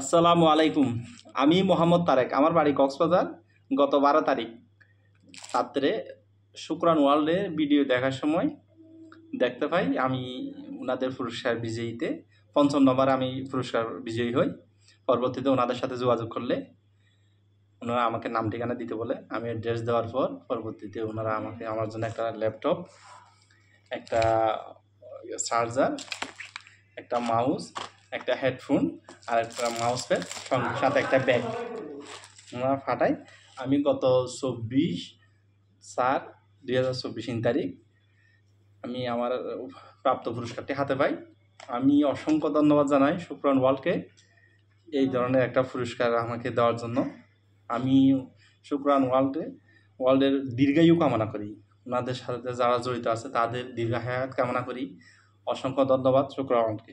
আসসালামু আলাইকুম আমি মোহাম্মদ তারেক আমার বাড়ি কক্সবাজার গত বারো তারিখ রাত্রে শুক্রান ওয়ার্ল্ডের ভিডিও দেখার সময় দেখতে পাই আমি ওনাদের পুরস্কার বিজয়ীতে পঞ্চম নম্বর আমি পুরস্কার বিজয়ী হই পরবর্তীতে ওনাদের সাথে যোগাযোগ করলে ওনারা আমাকে নাম ঠিকানা দিতে বলে আমি অ্যাড্রেস দেওয়ার পর পরবর্তীতে ওনারা আমাকে আমার জন্য একটা ল্যাপটপ একটা চার্জার একটা মাউস একটা হেডফোন আর একটা মাউস প্যাড সাথে একটা ব্যাগ ওনারা ফাটাই আমি গত চব্বিশ চার দুই হাজার চব্বিশ তারিখ আমি আমার প্রাপ্ত পুরস্কারটি হাতে পাই আমি অসংখ্য ধন্যবাদ জানাই শুক্রান ওয়ার্ল্ডকে এই ধরনের একটা পুরস্কার আমাকে দেওয়ার জন্য আমি শুক্রান ওয়ার্ল্ডে ওয়ার্ল্ডের দীর্ঘায়ু কামনা করি ওনাদের সাথে যারা জড়িত আছে তাদের দীর্ঘায়াত কামনা করি অসংখ্য ধন্যবাদ শুক্রান ওয়ার্ল্ডকে